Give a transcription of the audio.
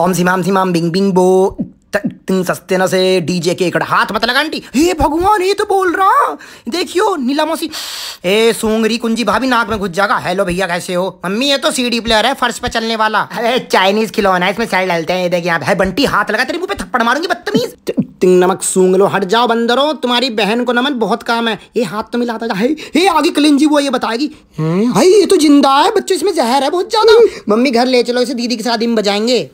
ओम सिमाम सिमाम Bing Bing बो तिंग सस्ते न से डीजे के एकड़ हाथ मत लगा आंटी हे भगवान ये तो बोल रहा देखियो नीला मौसी ए सूंगरी कुंजी भाभी नाक में घुस जाएगा हेलो भैया कैसे हो मम्मी ये तो सीडी प्लेयर है फर्श पे चलने वाला अरे चाइनीज खिलौना है इसमें सेल डालते हैं ये देखिए आप है बंटी हाथ लगा तेरे मुंह पे थप्पड़ मारूंगी बदतमीज तिंग नमक सूंग लो हट जाओ बंदरो तुम्हारी बहन को नमन बहुत काम है ये हाथ तो मिलाता है हे आगे क्लिंजी वो ये बताएगी हम्म। हाई ये तो जिंदा है बच्चों इसमें जहर है बहुत ज्यादा हम्म। मम्मी घर ले चलो इसे दीदी के साथ दिन बजाएंगे